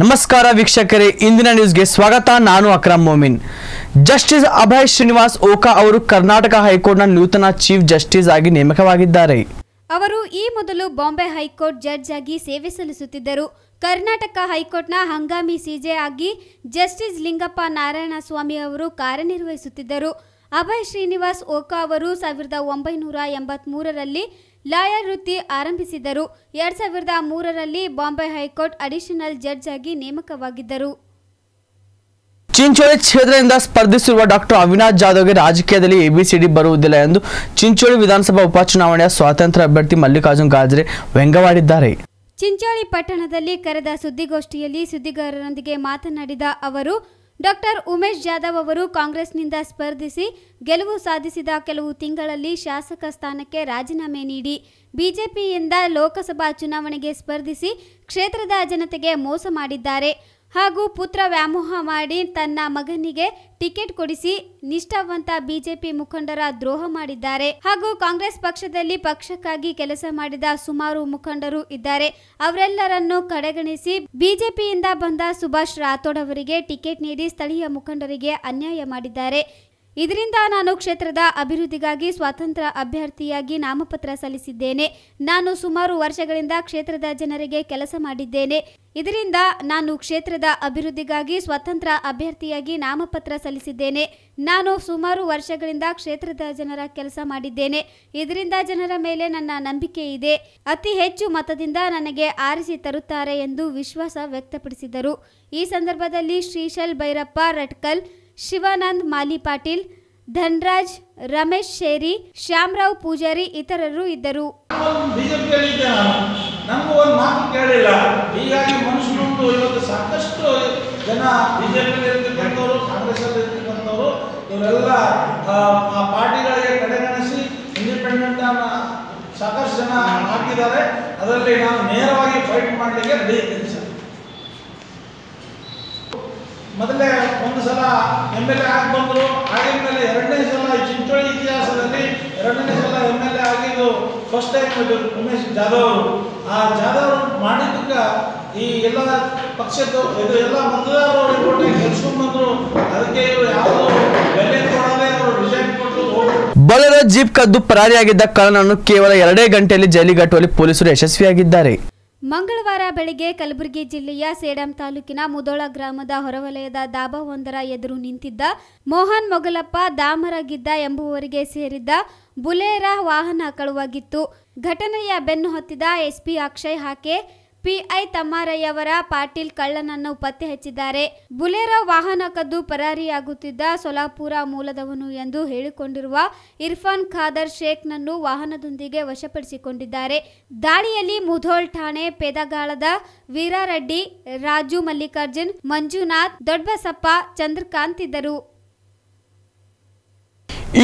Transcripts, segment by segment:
ನಮಸ್ಕಾರ ವೀಕ್ಷಕರೇ ಇಂದಿನ ನ್ಯೂಸ್ಗೆ ಸ್ವಾಗತ ನಾನು ಅಕ್ರಮ್ ಮೊಮಿನ್ ಜಸ್ಟಿಸ್ ಅಭಯ್ ಶ್ರೀನಿವಾಸ್ ಓಕಾ ಅವರು ಕರ್ನಾಟಕ ಹೈಕೋರ್ಟ್ನ ನೂತನ ಚೀಫ್ ಜಸ್ಟಿಸ್ ಆಗಿ ನೇಮಕವಾಗಿದ್ದಾರೆ ಅವರು ಈ ಮೊದಲು ಬಾಂಬೆ ಹೈಕೋರ್ಟ್ ಜಡ್ಜ್ ಆಗಿ ಸೇವೆ ಸಲ್ಲಿಸುತ್ತಿದ್ದರು ಕರ್ನಾಟಕ ಹೈಕೋರ್ಟ್ನ ಹಂಗಾಮಿ ಸಿಜೆ ಆಗಿ ಜಸ್ಟಿಸ್ ಲಿಂಗಪ್ಪ ನಾರಾಯಣ ಸ್ವಾಮಿ ಅವರು ಕಾರ್ಯನಿರ್ವಹಿಸುತ್ತಿದ್ದರು ಅಭಯ್ ಶ್ರೀನಿವಾಸ್ ಓಕಾ ಅವರು ಸಾವಿರದ ಒಂಬೈನೂರ ಎಂಬತ್ಮೂರರಲ್ಲಿ ಲಾಯರ್ ವೃತ್ತಿ ಆರಂಭಿಸಿದ್ದರು ಎರಡ್ ಸಾವಿರದ ಮೂರರಲ್ಲಿ ಬಾಂಬೆ ಹೈಕೋರ್ಟ್ ಅಡಿಷನಲ್ ಜಡ್ಜ್ ಆಗಿ ನೇಮಕವಾಗಿದ್ದರು ಚಿಂಚೋಳಿ ಕ್ಷೇತ್ರದಿಂದ ಸ್ಪರ್ಧಿಸಿರುವ ಡಾಕ್ಟರ್ ಅವಿನಾಶ್ ಜಾಧವ್ಗೆ ರಾಜಕೀಯದಲ್ಲಿ ಎಬಿಸಿಡಿ ಬರುವುದಿಲ್ಲ ಎಂದು ಚಿಂಚೋಳಿ ವಿಧಾನಸಭಾ ಉಪಚುನಾವಣೆಯ ಸ್ವಾತಂತ್ರ್ಯ ಅಭ್ಯರ್ಥಿ ಮಲ್ಲಿಕಾರ್ಜುನ್ ಗಾಜ್ರೆ ವ್ಯಂಗ್ಯವಾಡಿದ್ದಾರೆ ಚಿಂಚೋಳಿ ಪಟ್ಟಣದಲ್ಲಿ ಕರೆದ ಸುದ್ದಿಗೋಷ್ಠಿಯಲ್ಲಿ ಸುದ್ದಿಗಾರರೊಂದಿಗೆ ಮಾತನಾಡಿದ ಅವರು ಡಾಕ್ಟರ್ ಉಮೇಶ್ ಜಾಧವ್ ಅವರು ಕಾಂಗ್ರೆಸ್ನಿಂದ ಸ್ಪರ್ಧಿಸಿ ಗೆಲುವು ಸಾಧಿಸಿದ ಕೆಲವು ತಿಂಗಳಲ್ಲಿ ಶಾಸಕ ಸ್ಥಾನಕ್ಕೆ ರಾಜೀನಾಮೆ ನೀಡಿ ಬಿಜೆಪಿಯಿಂದ ಲೋಕಸಭಾ ಚುನಾವಣೆಗೆ ಸ್ಪರ್ಧಿಸಿ ಕ್ಷೇತ್ರದ ಜನತೆಗೆ ಮೋಸ ಮಾಡಿದ್ದಾರೆ ಹಾಗೂ ಪುತ್ರ ವ್ಯಾಮೋಹ ಮಾಡಿ ತನ್ನ ಮಗನಿಗೆ ಟಿಕೆಟ್ ಕೊಡಿಸಿ ನಿಷ್ಠಾವಂತ ಬಿಜೆಪಿ ಮುಖಂಡರ ದ್ರೋಹ ಮಾಡಿದ್ದಾರೆ ಹಾಗೂ ಕಾಂಗ್ರೆಸ್ ಪಕ್ಷದಲ್ಲಿ ಪಕ್ಷಕ್ಕಾಗಿ ಕೆಲಸ ಮಾಡಿದ ಸುಮಾರು ಮುಖಂಡರು ಇದ್ದಾರೆ ಅವರೆಲ್ಲರನ್ನು ಕಡೆಗಣಿಸಿ ಬಿಜೆಪಿಯಿಂದ ಬಂದ ಸುಭಾಷ್ ರಾಥೋಡ್ ಅವರಿಗೆ ಟಿಕೆಟ್ ನೀಡಿ ಸ್ಥಳೀಯ ಮುಖಂಡರಿಗೆ ಅನ್ಯಾಯ ಮಾಡಿದ್ದಾರೆ ಇದರಿಂದ ನಾನು ಕ್ಷೇತ್ರದ ಅಭಿವೃದ್ಧಿಗಾಗಿ ಸ್ವಾತಂತ್ರ್ಯ ಅಭ್ಯರ್ಥಿಯಾಗಿ ನಾಮಪತ್ರ ಸಲ್ಲಿಸಿದ್ದೇನೆ ನಾನು ಸುಮಾರು ವರ್ಷಗಳಿಂದ ಕ್ಷೇತ್ರದ ಜನರಿಗೆ ಕೆಲಸ ಮಾಡಿದ್ದೇನೆ ಇದರಿಂದ ನಾನು ಕ್ಷೇತ್ರದ ಅಭಿವೃದ್ಧಿಗಾಗಿ ಸ್ವತಂತ್ರ ಅಭ್ಯರ್ಥಿಯಾಗಿ ನಾಮಪತ್ರ ಸಲ್ಲಿಸಿದ್ದೇನೆ ನಾನು ಸುಮಾರು ವರ್ಷಗಳಿಂದ ಕ್ಷೇತ್ರದ ಜನರ ಕೆಲಸ ಮಾಡಿದ್ದೇನೆ ಇದರಿಂದ ಜನರ ಮೇಲೆ ನನ್ನ ನಂಬಿಕೆ ಇದೆ ಅತಿ ಹೆಚ್ಚು ಮತದಿಂದ ನನಗೆ ಆರಿಸಿ ತರುತ್ತಾರೆ ಎಂದು ವಿಶ್ವಾಸ ವ್ಯಕ್ತಪಡಿಸಿದರು ಈ ಸಂದರ್ಭದಲ್ಲಿ ಶ್ರೀಶಲ್ ಭೈರಪ್ಪ ರಟ್ಕಲ್ ಶಿವಾನಂದ್ ಮಾಲಿ ಪಾಟೀಲ್ ಧನ್ರಾಜ್ ರಮೇಶ್ ಶೇರಿ ಶ್ಯಾಮರಾವ್ ಪೂಜಾರಿ ಇತರರು ಇದ್ದರು ನಮಗೂ ಒಂದು ಮಾತು ಕೇಳಿಲ್ಲ ಹೀಗಾಗಿ ಮನುಷ್ಯನಂತೂ ಇವತ್ತು ಸಾಕಷ್ಟು ಜನ ಬಿಜೆಪಿಯಲ್ಲಿ ಇರ್ತಕ್ಕಂಥವ್ರು ಕಾಂಗ್ರೆಸ್ಸಲ್ಲಿ ಇರ್ತಕ್ಕಂಥವ್ರು ಇವರೆಲ್ಲ ಪಾರ್ಟಿಗಳಿಗೆ ಕಡೆಗಣಿಸಿ ಇಂಡಿಪೆಂಡೆಂಟ್ ಸಾಕಷ್ಟು ಜನ ಹಾಕಿದ್ದಾರೆ ಅದರಲ್ಲಿ ನಾನು ನೇರವಾಗಿ ಫೈಟ್ ಮಾಡಲಿಕ್ಕೆ ರೆಡಿ ಮೊದಲೇ ಒಂದು ಸಲ ಎಮ್ ಎಲ್ ಎ ಆಗಿ ಬಂದರು ಆಗಿದ ಮೇಲೆ ಎರಡನೇ ಸಲ ಚಿಂಚೋಳಿ ಇತಿಹಾಸದಲ್ಲಿ ಎರಡನೇ ಸಲ ಎಮ್ ಎಲ್ ಎ ಆಗಿದ್ದು ಫಸ್ಟ್ ಟೈಮ್ ಉಮೇಶ್ ಜಾಧವ್ ಅವರು ಆ ಜಾಧವ್ ಅವರು ಮಾಡಿದ್ದಕ್ಕೆ ಈ ಎಲ್ಲ ಪಕ್ಷದ್ದು ಇದು ಎಲ್ಲ ಮತದಾರರು ಕೋಟೆ ಬಂದರು ಅದಕ್ಕೆ ಇವರು ಯಾವುದು ಬೆಲೆ ಕೊಡದೆ ಅವರು ರಿಜೆಕ್ಟ್ ಕೊಟ್ಟು ಜೀಪ್ ಕದ್ದು ಪರಾರಿಯಾಗಿದ್ದ ಕಳನನ್ನು ಕೇವಲ ಎರಡೇ ಗಂಟೆಯಲ್ಲಿ ಜೈಲಿಗಟ್ಟುವಲ್ಲಿ ಪೊಲೀಸರು ಯಶಸ್ವಿಯಾಗಿದ್ದಾರೆ ಮಂಗಳವಾರ ಬೆಳಗ್ಗೆ ಕಲಬುರಗಿ ಜಿಲ್ಲೆಯ ಸೇಡಂ ತಾಲೂಕಿನ ಮುದೋಳ ಗ್ರಾಮದ ಹೊರವಲಯದ ದಾಬಾವೊಂದರ ಎದುರು ನಿಂತಿದ್ದ ಮೋಹನ್ ಮೊಗಲಪ್ಪ ದಾಮರಗಿದ್ದ ಎಂಬುವರಿಗೆ ಸೇರಿದ್ದ ಬುಲೇರ ವಾಹನ ಕಳುವಾಗಿತ್ತು ಘಟನೆಯ ಬೆನ್ನು ಹೊತ್ತಿದ ಎಸ್ಪಿ ಅಕ್ಷಯ್ ಹಾಕೆ ಪಿಐ ತಮ್ಮಾರಯ್ಯವರ ಪಾಟೀಲ್ ಕಳ್ಳನನ್ನು ಪತ್ತೆ ಹಚ್ಚಿದ್ದಾರೆ ಬುಲೆರೋ ವಾಹನ ಕದ್ದು ಪರಾರಿಯಾಗುತ್ತಿದ್ದ ಸೊಲಾಪುರ ಮೂಲದವನು ಎಂದು ಹೇಳಿಕೊಂಡಿರುವ ಇರ್ಫಾನ್ ಖಾದರ್ ಶೇಖ್ನನ್ನು ವಾಹನದೊಂದಿಗೆ ವಶಪಡಿಸಿಕೊಂಡಿದ್ದಾರೆ ದಾಳಿಯಲ್ಲಿ ಮುಧೋಳ್ ಠಾಣೆ ಪೇದಗಾಳದ ವೀರಾರೆಡ್ಡಿ ರಾಜು ಮಲ್ಲಿಕಾರ್ಜುನ್ ಮಂಜುನಾಥ್ ದೊಡ್ಡಬಸಪ್ಪ ಚಂದ್ರಕಾಂತ್ ಇದ್ದರು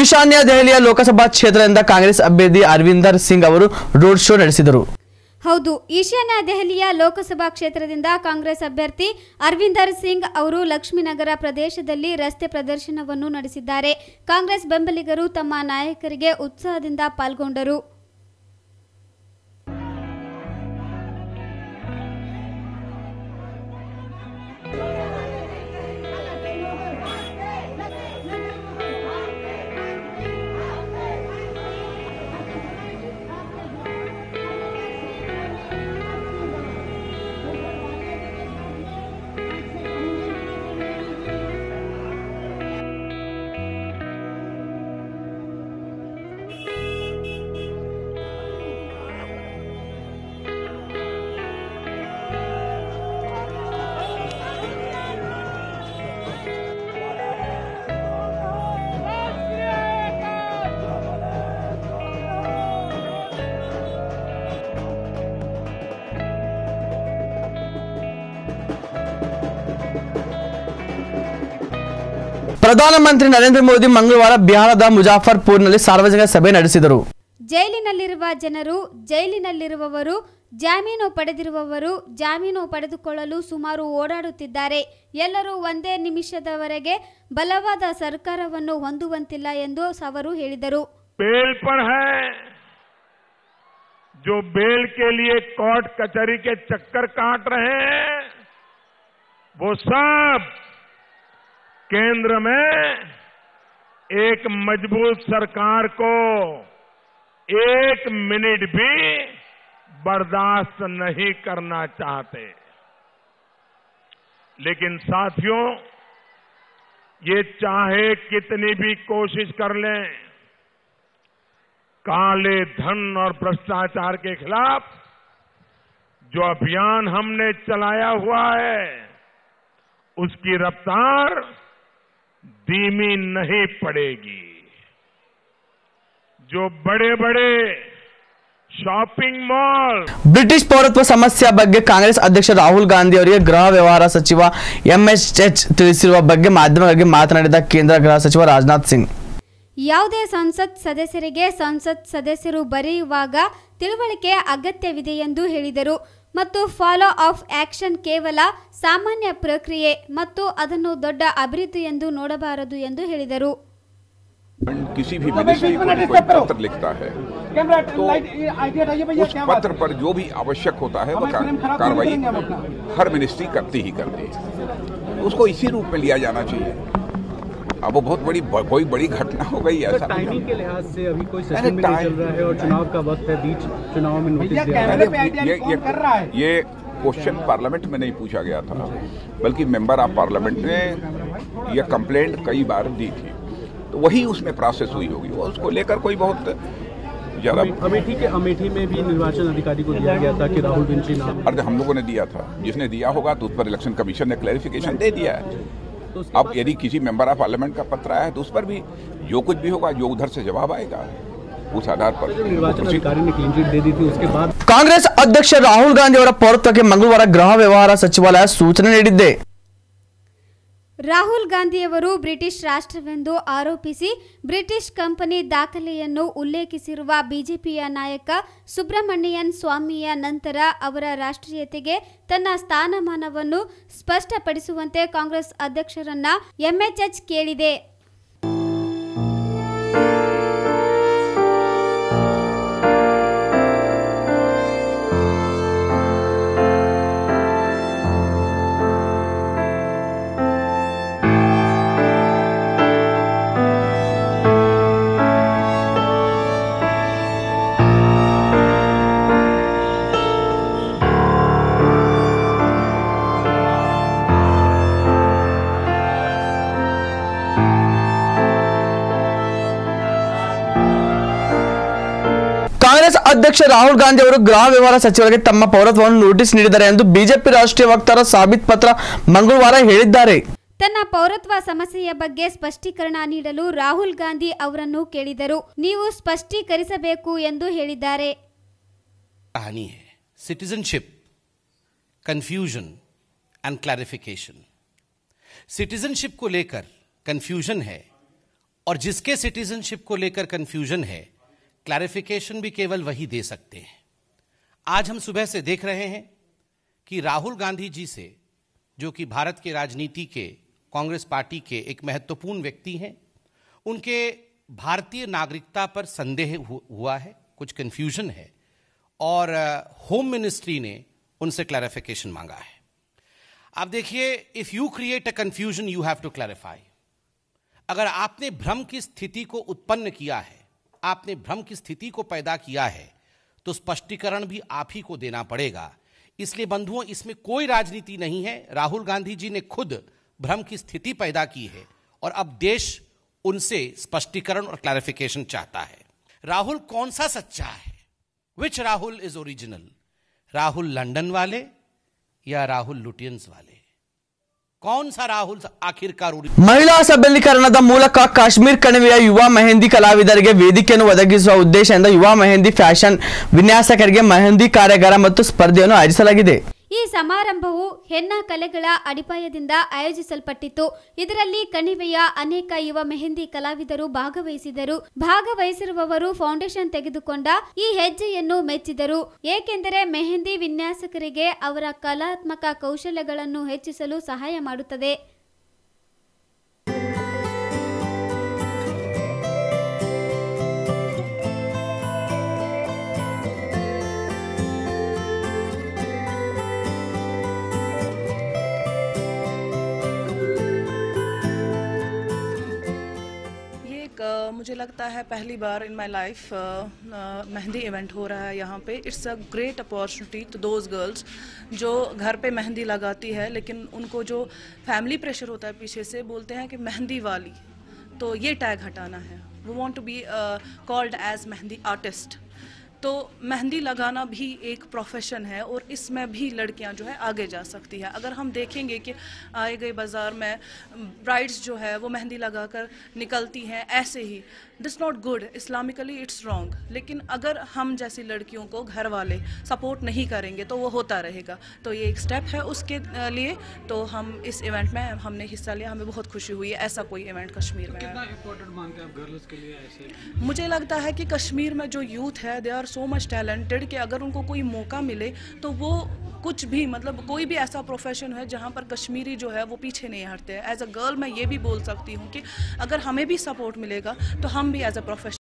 ಈಶಾನ್ಯ ದೆಹಲಿಯ ಲೋಕಸಭಾ ಕ್ಷೇತ್ರದಿಂದ ಕಾಂಗ್ರೆಸ್ ಅಭ್ಯರ್ಥಿ ಅರವಿಂದರ್ ಸಿಂಗ್ ಅವರು ರೋಡ್ ಶೋ ನಡೆಸಿದರು ಹೌದು ಈಶಾನ್ಯ ದೆಹಲಿಯ ಲೋಕಸಭಾ ಕ್ಷೇತ್ರದಿಂದ ಕಾಂಗ್ರೆಸ್ ಅಭ್ಯರ್ಥಿ ಅರವಿಂದರ್ ಸಿಂಗ್ ಅವರು ಲಕ್ಷ್ಮೀನಗರ ಪ್ರದೇಶದಲ್ಲಿ ರಸ್ತೆ ಪ್ರದರ್ಶನವನ್ನು ನಡೆಸಿದ್ದಾರೆ ಕಾಂಗ್ರೆಸ್ ಬೆಂಬಲಿಗರು ತಮ್ಮ ನಾಯಕರಿಗೆ ಉತ್ಸಾಹದಿಂದ ಪಾಲ್ಗೊಂಡರು ಪ್ರಧಾನಮಂತ್ರಿ ನರೇಂದ್ರ ಮೋದಿ ಮಂಗಳವಾರ ಬಿಹಾರದ ಮುಜಾಫರ್ಪುರ್ನಲ್ಲಿ ಸಾರ್ವಜನಿಕ ಸಭೆ ನಡೆಸಿದರು ಜೈಲಿನಲ್ಲಿರುವ ಜನರು ಜೈಲಿನಲ್ಲಿರುವವರು ಜಾಮೀನು ಪಡೆದಿರುವವರು ಜಾಮೀನು ಪಡೆದುಕೊಳ್ಳಲು ಸುಮಾರು ಓಡಾಡುತ್ತಿದ್ದಾರೆ ಎಲ್ಲರೂ ಒಂದೇ ನಿಮಿಷದವರೆಗೆ ಬಲವಾದ ಸರ್ಕಾರವನ್ನು ಹೊಂದುವಂತಿಲ್ಲ ಎಂದು ಅವರು ಹೇಳಿದರು जो ಚಕ್ಕರ್ के केंद्र में एक मजबूत सरकार को एक मिनट भी बर्दाश्त नहीं करना चाहते लेकिन साथियों ये चाहे कितनी भी कोशिश कर लें काले धन और भ्रष्टाचार के खिलाफ जो अभियान हमने चलाया हुआ है उसकी रफ्तार धीमी नहीं पड़ेगी जो बड़े बड़े शॉपिंग मॉल ब्रिटिश पौरत्व समस्या बगे कांग्रेस अध्यक्ष राहुल गांधी गृह व्यवहार सचिव एम एच बगे बेहतर मतना केंद्र गृह सचिव राजनाथ सिंग ಯಾವುದೇ ಸಂಸತ್ ಸದಸ್ಯರಿಗೆ ಸಂಸತ್ ಸದಸ್ಯರು ಬರೆಯುವಾಗ ತಿಳುವಳಿಕೆ ಅಗತ್ಯವಿದೆ ಎಂದು ಹೇಳಿದರು ಮತ್ತು ಫಾಲೋ ಆಫ್ ಆಕ್ಷನ್ ಕೇವಲ ಸಾಮಾನ್ಯ ಪ್ರಕ್ರಿಯೆ ಮತ್ತು ಅದನ್ನು ದೊಡ್ಡ ಅಭಿವೃದ್ಧಿ ಎಂದು ನೋಡಬಾರದು ಎಂದು ಹೇಳಿದರು किसी भी मिनिस्ट्री को कोई पत्र लिखता है तो उस पत्र पर जो भी आवश्यक होता है वह कार्रवाई हर मिनिस्ट्री करती ही करती है उसको इसी रूप में लिया जाना चाहिए अब वो बहुत बड़ी कोई बड़ी घटना हो गई तो ऐसा टाइमिंग के लिहाज से अभी कोई सेशन भी नहीं चल रहा है और चुनाव का वक्त है बीच चुनाव में नोटिस ये ये कर रहा है ये क्वेश्चन पार्लियामेंट में नहीं पूछा गया था बल्कि मेंबर ऑफ पार्लियामेंट ने यह कंप्लेंट कई बार दी थी तो वही उसमें प्रोसेस हुई होगी और उसको लेकर कोई बहुत ज्यादा अमेठी के अमेठी में भी निर्वाचन अधिकारी को दिया गया था कि राहुल बिंची नाम अरे हम लोगों ने दिया था जिसने दिया होगा तो उस पर इलेक्शन कमीशन ने क्लैरिफिकेशन दे दिया है तो अब यदि किसी मेंबर ऑफ पार्लियामेंट का पत्र आया है तो उस पर भी जो कुछ भी होगा जो उधर से जवाब आएगा उस आधार पर तो निर्वाचन अधिकारी ने क्लीन चिट दे दी थी उसके बाद ಕಾಂಗ್ರೆಸ್ ಅಧ್ಯಕ್ಷ ರಾಹುಲ್ ಗಾಂಧಿ ಅವರ ಪೌರತ್ವಕ್ಕೆ ಮಂಗಳವಾರ ಗೃಹ ರಾಹುಲ್ ಗಾಂಧಿಯವರು ಬ್ರಿಟಿಷ್ ರಾಷ್ಟ್ರವೆಂದು ಆರೋಪಿಸಿ ಬ್ರಿಟಿಷ್ ಕಂಪನಿ ದಾಖಲೆಯನ್ನು ಉಲ್ಲೇಖಿಸಿರುವ ಬಿಜೆಪಿಯ ನಾಯಕ ಸುಬ್ರಹ್ಮಣ್ಯನ್ ಸ್ವಾಮಿಯ ನಂತರ ಅವರ ರಾಷ್ಟ್ರೀಯತೆಗೆ ತನ್ನ ಸ್ಥಾನಮಾನವನ್ನು ಸ್ಪಷ್ಟಪಡಿಸುವಂತೆ ಕಾಂಗ್ರೆಸ್ ಅಧ್ಯಕ್ಷರನ್ನ ಎಂಎಚ್ಎಚ್ ಕೇಳಿದೆ ಅಧ್ಯಕ್ಷ ರಾಹುಲ್ ಗಾಂಧಿ ಅವರು ಗೃಹ ವ್ಯವಹಾರ ಸಚಿವರಿಗೆ ತಮ್ಮ ಪೌರತ್ವವನ್ನು ನೋಟಿಸ್ ನೀಡಿದ್ದಾರೆ ಎಂದು ಬಿಜೆಪಿ ರಾಷ್ಟ್ರೀಯ ವಕ್ತಾರ ಸಾಬೀತ್ ಪತ್ರ ಮಂಗಳವಾರ ಹೇಳಿದ್ದಾರೆ ತನ್ನ ಪೌರತ್ವ ಸಮಸ್ಯೆಯ ಬಗ್ಗೆ ಸ್ಪಷ್ಟೀಕರಣ ನೀಡಲು ರಾಹುಲ್ ಗಾಂಧಿ ಅವರನ್ನು ಕೇಳಿದರು ನೀವು ಸ್ಪಷ್ಟೀಕರಿಸಬೇಕು ಎಂದು ಹೇಳಿದ್ದಾರೆ citizenship confusion and clarification citizenship को लेकर कंफ्यूजन है और ಜಿಸ್ಕೆ सिटीजनशिप को क्लैरिफिकेशन भी केवल वही दे सकते हैं आज हम सुबह से देख रहे हैं कि राहुल गांधी जी से जो कि भारत के राजनीति के कांग्रेस पार्टी के एक महत्वपूर्ण व्यक्ति हैं उनके भारतीय नागरिकता पर संदेह हुआ है कुछ कन्फ्यूजन है और होम uh, मिनिस्ट्री ने उनसे क्लैरिफिकेशन मांगा है आप देखिए if you create a confusion you have to clarify अगर आपने भ्रम की स्थिति को उत्पन्न किया है आपने भ्रम की स्थिति को पैदा किया है तो स्पष्टीकरण भी आप ही को देना पड़ेगा इसलिए बंधुओं इसमें कोई राजनीति नहीं है राहुल गांधी जी ने खुद भ्रम की स्थिति पैदा की है और अब देश उनसे स्पष्टीकरण और क्लैरिफिकेशन चाहता है राहुल कौन सा सच्चा है which Rahul is original Rahul London वाले या राहुल लुटियंस वाले ಕೌನ್ ಸಾ ರಾಹುಲ್ ಆಖಿರ್ಕಾರ ಮಹಿಳಾ ಸಬಲೀಕರಣದ ಮೂಲಕ ಕಾಶ್ಮೀರ್ ಕಣಿವೆಯ ಯುವ ಮೆಹಂದಿ ಕಲಾವಿದರಿಗೆ ವೇದಿಕೆಯನ್ನು ಒದಗಿಸುವ ಉದ್ದೇಶದಿಂದ ಯುವ ಮೆಹಂದಿ ಫ್ಯಾಷನ್ ವಿನ್ಯಾಸಕರಿಗೆ ಮೆಹಂದಿ ಕಾರ್ಯಾಗಾರ ಮತ್ತು ಸ್ಪರ್ಧೆಯನ್ನು ಆಯೋಜಿಸಲಾಗಿದೆ ಈ ಸಮಾರಂಭವು ಹೆನ್ನಾ ಕಲೆಗಳ ಅಡಿಪಾಯದಿಂದ ಆಯೋಜಿಸಲ್ಪಟ್ಟಿತ್ತು ಇದರಲ್ಲಿ ಕಣಿವೆಯ ಅನೇಕ ಯುವ ಮೆಹಂದಿ ಕಲಾವಿದರು ಭಾಗವಹಿಸಿದರು ಭಾಗವಹಿಸಿರುವವರು ಫೌಂಡೇಶನ್ ತೆಗೆದುಕೊಂಡ ಈ ಹೆಜ್ಜೆಯನ್ನು ಮೆಚ್ಚಿದರು ಏಕೆಂದರೆ ಮೆಹಂದಿ ವಿನ್ಯಾಸಕರಿಗೆ ಅವರ ಕಲಾತ್ಮಕ ಕೌಶಲ್ಯಗಳನ್ನು ಹೆಚ್ಚಿಸಲು ಸಹಾಯ ಮಾಡುತ್ತದೆ एक मुझे लगता है पहली बार in my life mehndi event हो रहा है यहाँ पे it's a great opportunity to those girls जो घर पे मेहंदी लगाती है लेकिन उनको जो फैमिली प्रेशर होता है पीछे से बोलते हैं कि मेहंदी वाली तो ये टैग हटाना है वो want to be called as mehndi artist तो मेहंदी लगाना भी एक प्रोफेशन है और इसमें भी लड़कियां जो है आगे जा सकती है अगर हम देखेंगे कि आए गए बाज़ार में ब्राइड्स जो है वो मेहंदी लगाकर निकलती हैं ऐसे ही this not good Islamically it's wrong लेकिन अगर हम जैसी लड़कियों को घर वाले सपोर्ट नहीं करेंगे तो वो होता रहेगा तो ये एक स्टेप है उसके लिए तो हम इस इवेंट में हमने हिस्सा लिया हमें बहुत खुशी हुई है ऐसा कोई इवेंट कश्मीर में मुझे लगता है कि कश्मीर में जो यूथ है they are are so much talented कि अगर उनको कोई मौका मिले तो वो कुछ भी मतलब कोई भी ऐसा प्रोफेशन है जहाँ पर कश्मीरी जो है वो पीछे नहीं हटते हैं एज अ गर्ल मैं ये भी बोल सकती हूँ कि अगर हमें भी सपोर्ट मिलेगा तो हम भी एज अ प्रोफेशन